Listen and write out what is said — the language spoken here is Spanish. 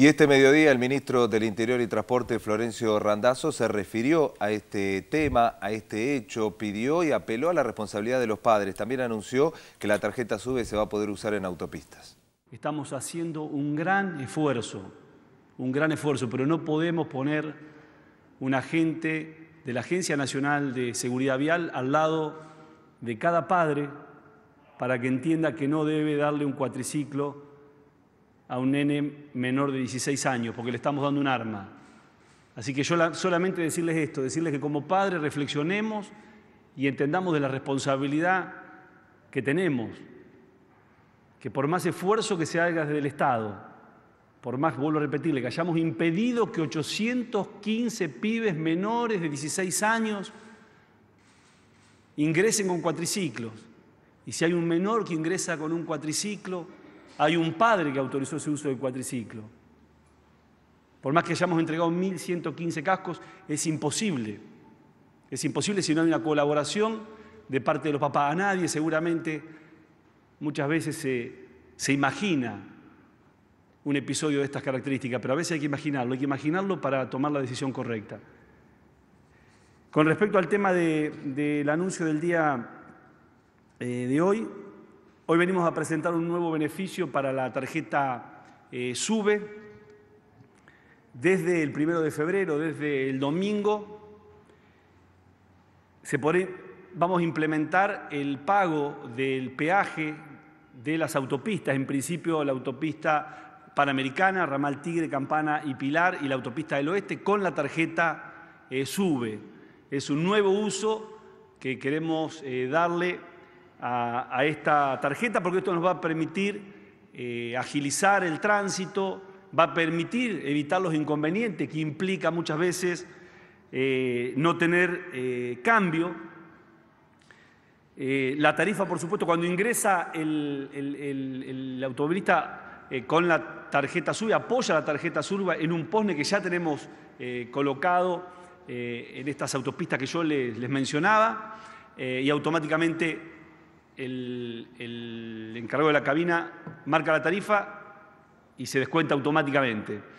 Y este mediodía el ministro del Interior y Transporte, Florencio Randazzo, se refirió a este tema, a este hecho, pidió y apeló a la responsabilidad de los padres. También anunció que la tarjeta SUBE se va a poder usar en autopistas. Estamos haciendo un gran esfuerzo, un gran esfuerzo, pero no podemos poner un agente de la Agencia Nacional de Seguridad Vial al lado de cada padre para que entienda que no debe darle un cuatriciclo a un nene menor de 16 años, porque le estamos dando un arma. Así que yo solamente decirles esto, decirles que como padres reflexionemos y entendamos de la responsabilidad que tenemos, que por más esfuerzo que se haga desde el Estado, por más, vuelvo a repetirle, que hayamos impedido que 815 pibes menores de 16 años ingresen con cuatriciclos. Y si hay un menor que ingresa con un cuatriciclo, hay un padre que autorizó ese uso del cuatriciclo. Por más que hayamos entregado 1.115 cascos, es imposible. Es imposible si no hay una colaboración de parte de los papás. A nadie seguramente muchas veces se, imagina un episodio de estas características, pero a veces hay que imaginarlo, hay que imaginarlo para tomar la decisión correcta. Con respecto al tema del anuncio del día eh, de hoy, Hoy venimos a presentar un nuevo beneficio para la tarjeta eh, SUBE. Desde el primero de febrero, desde el domingo, se vamos a implementar el pago del peaje de las autopistas, en principio la autopista Panamericana, Ramal Tigre, Campana y Pilar y la autopista del Oeste con la tarjeta eh, SUBE. Es un nuevo uso que queremos eh, darle a, esta tarjeta porque esto nos va a permitir eh, agilizar el tránsito, va a permitir evitar los inconvenientes que implica muchas veces eh, no tener eh, cambio. la tarifa, por supuesto, cuando ingresa el, el, automovilista con la tarjeta SUBE, apoya la tarjeta SUBE en un posne que ya tenemos colocado en estas autopistas que yo les mencionaba y automáticamente el, el encargado de la cabina marca la tarifa y se descuenta automáticamente.